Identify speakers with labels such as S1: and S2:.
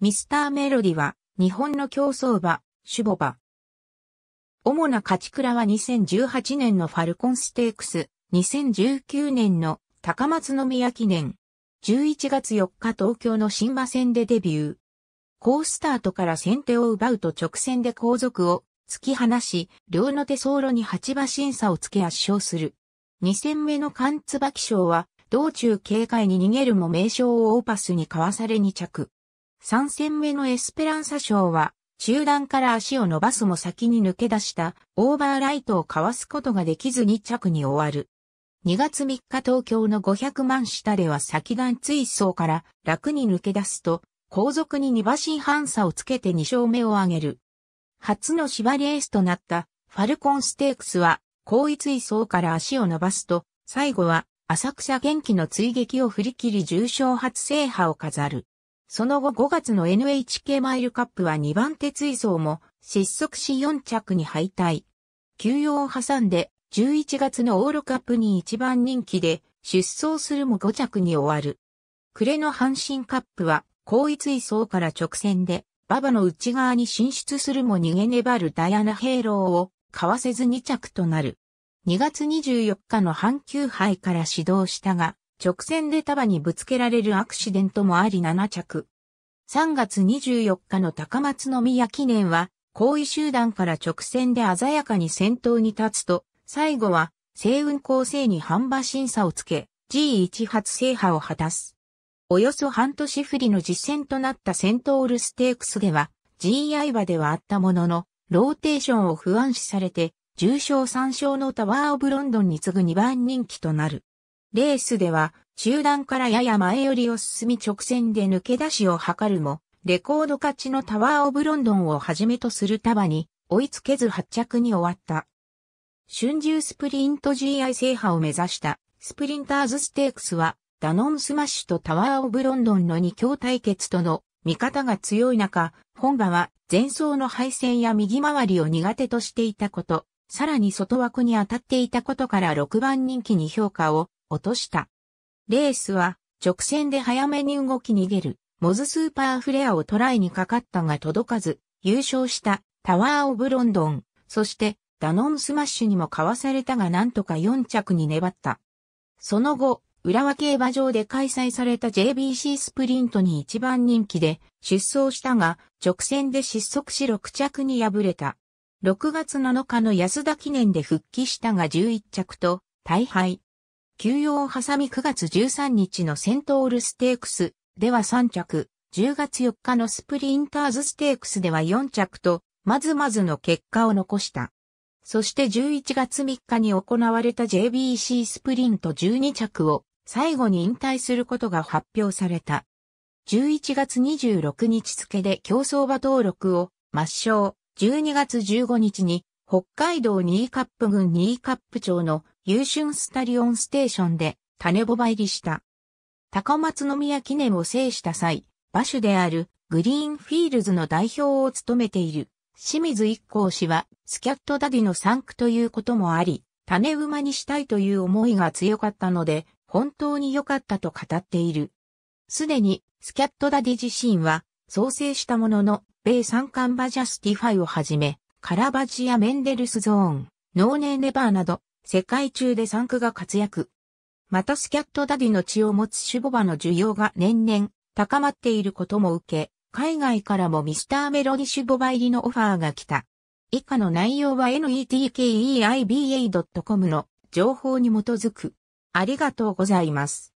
S1: ミスターメロディは、日本の競走馬、シュボ馬。主な勝ち倉は2018年のファルコンステークス、2019年の高松宮記念。11月4日東京の新馬戦でデビュー。ースタートから先手を奪うと直線で後続を突き放し、両の手走路に8馬審査をつけ圧勝する。2戦目のバ椿賞は、道中警戒に逃げるも名称をオーパスにかわされ2着。3戦目のエスペランサ賞は、中段から足を伸ばすも先に抜け出したオーバーライトをかわすことができず2着に終わる。2月3日東京の500万下では先段追走から楽に抜け出すと、後続に2馬身半差をつけて2勝目を挙げる。初の芝レースとなったファルコンステークスは、後位追走から足を伸ばすと、最後は浅草元気の追撃を振り切り重賞初制覇を飾る。その後5月の NHK マイルカップは2番手追走も失速し4着に敗退。休養を挟んで11月のオールカップに1番人気で出走するも5着に終わる。暮れの阪神カップは後位追走から直線で馬場の内側に進出するも逃げ粘るダイアナ・ヘイローをかわせず2着となる。2月24日の阪急杯から始動したが、直線で束にぶつけられるアクシデントもあり7着。3月24日の高松宮記念は、後位集団から直線で鮮やかに先頭に立つと、最後は、星雲構成に半馬審査をつけ、G1 発制覇を果たす。およそ半年振りの実戦となったセントールステークスでは、GI 馬ではあったものの、ローテーションを不安視されて、重賞3勝のタワーオブロンドンに次ぐ2番人気となる。レースでは、中段からやや前寄りを進み直線で抜け出しを図るも、レコード勝ちのタワーオブロンドンをはじめとする束に追いつけず発着に終わった。春秋スプリント GI 制覇を目指したスプリンターズステークスはダノンスマッシュとタワーオブロンドンの二強対決との味方が強い中、本場は前走の敗戦や右回りを苦手としていたこと、さらに外枠に当たっていたことから6番人気に評価を落とした。レースは直線で早めに動き逃げる、モズスーパーフレアをトライにかかったが届かず、優勝したタワーオブロンドン、そしてダノンスマッシュにもかわされたがなんとか4着に粘った。その後、浦和競馬場で開催された JBC スプリントに一番人気で出走したが直線で失速し6着に敗れた。6月7日の安田記念で復帰したが11着と大敗。休養を挟み9月13日のセントオールステークスでは3着、10月4日のスプリンターズステークスでは4着と、まずまずの結果を残した。そして11月3日に行われた JBC スプリント12着を最後に引退することが発表された。11月26日付で競走馬登録を抹消、12月15日に北海道2位カップ郡2位カップ町の優春スタリオンステーションで種ボバ入りした。高松宮記念を制した際、馬主であるグリーンフィールズの代表を務めている清水一行氏はスキャットダディの産区ということもあり、種馬にしたいという思いが強かったので、本当に良かったと語っている。すでにスキャットダディ自身は創生したものの、米三冠馬ジャスティファイをはじめ、カラバジやメンデルスゾーン、ノーネーネバーなど、世界中で産区が活躍。またスキャットダディの血を持つシュボバの需要が年々高まっていることも受け、海外からもミスターメロディシュボバ入りのオファーが来た。以下の内容は netkeiba.com の情報に基づく。ありがとうございます。